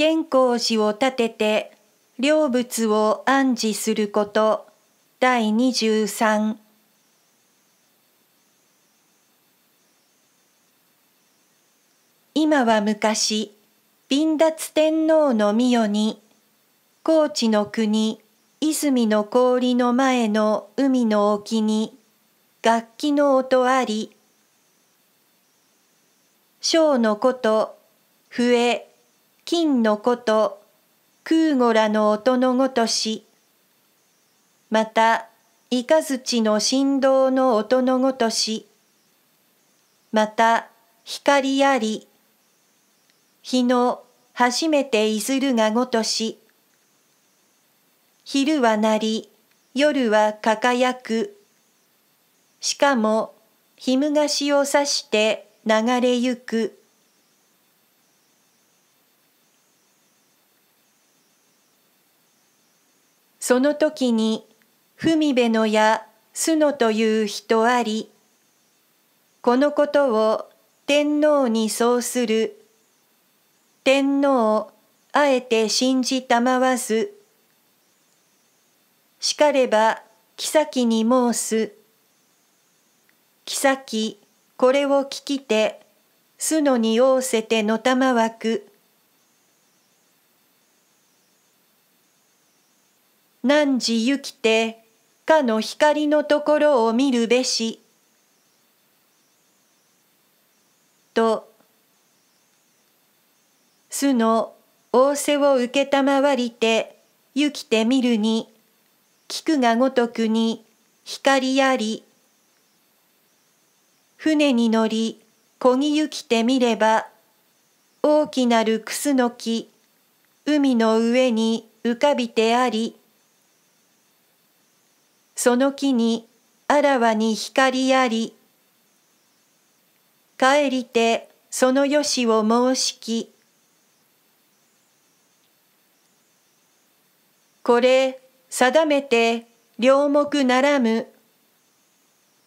原光寺を建てて両仏を暗示すること第23今は昔貧達天皇の御代に高知の国泉の氷の前の海の沖に楽器の音あり章のこと笛金のこと、空ごらの音のごとし、また、イカズチの振動の音のごとし、また、光あり、日の初めていずるがごとし、昼は鳴り、夜は輝く、しかも、日むがしをさして流れゆく。その時に文部のや須野という人ありこのことを天皇にそうする天皇あえて信じたまわずしかれば妃に申す妃これを聞きて須野に仰せてのたまわく何時行きてかの光のところを見るべし」と巣の仰せを承りて行きてみるに菊がごとくに光あり船に乗りこぎ行きてみれば大きなるクスの木海の上に浮かびてありその木にあらわに光あり。帰りてそのよしを申しき。これ定めて両目ならむ。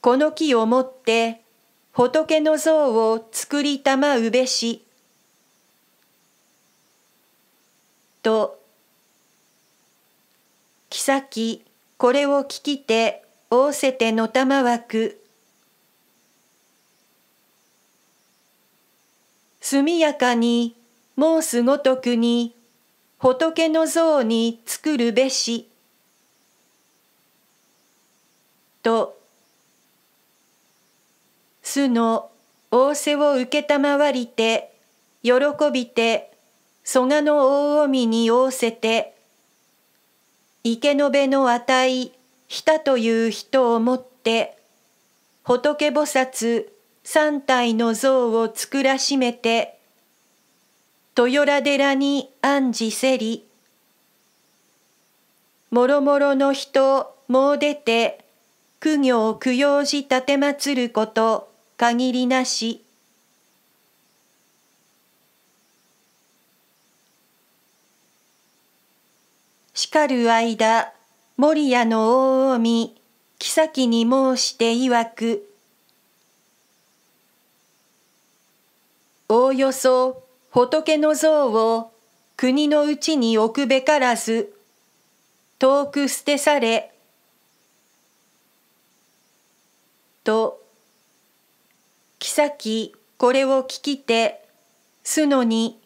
この木をもって仏の像を作りたまうべし。と、妃これを聞きて仰せてのたまわく速やかに申すごとくに仏の像に作るべし」と巣の仰せを承りて喜びて蘇我の大臣に仰せて池の辺の値ひたという人をもって仏菩薩三体の像を作らしめて豊良寺に暗示せりもろもろの人もう出て苦行供養寺奉ること限りなし。光る間、守谷の大臣、妃に申して曰く、おおよそ仏の像を国のうちに置くべからず、遠く捨てされ、と、妃これを聞きて、すのに、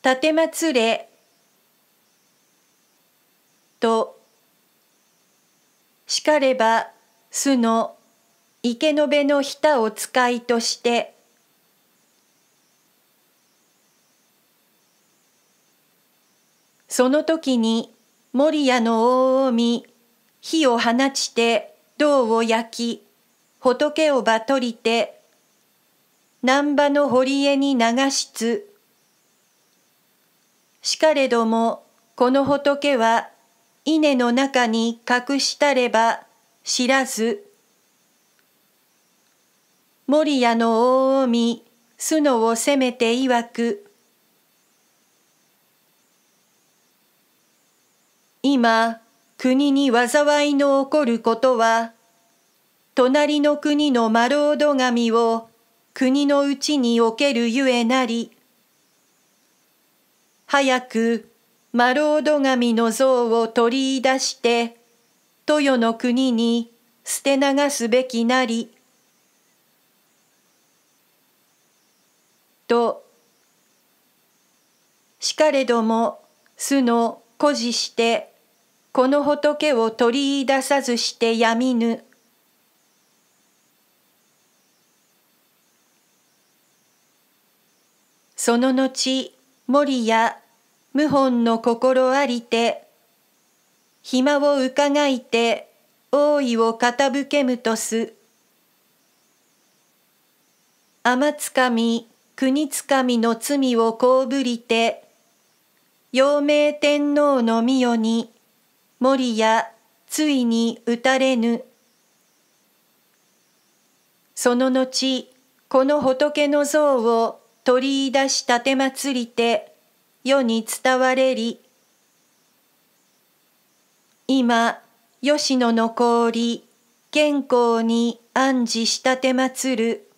立まつれとしかれば巣の池の辺のひたを使いとしてその時に守屋の大江。火を放ちて銅を焼き仏をばとりて難波の堀江に流しつしかれどもこの仏は稲の中に隠したれば知らず。守谷の大臣、須野を責めて曰く。今、国に災いの起こることは、隣の国の丸人神を国のうちにおけるゆえなり、早くマロード神の像を取り出して、豊の国に捨て流すべきなり。と、しかれども、巣の孤児して、この仏を取り出さずしてやみぬ。その後、森や謀反の心ありて暇を伺いて王位を傾けむとす天つかみ国つかみの罪をこうぶりて陽明天皇の御代に森やついに打たれぬその後この仏の像を取り出したてまつりて世に伝われり今吉野の氷健康に暗示したてまつる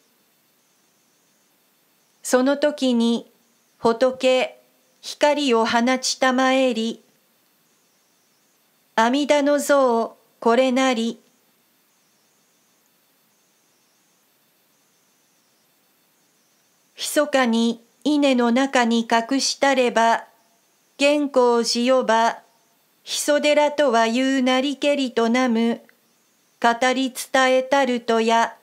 その時に仏光を放ちたまえり阿弥陀の像これなりかに稲の中に隠したれば原稿をしよばひそ寺とは言うなりけりとなむ語り伝えたるとや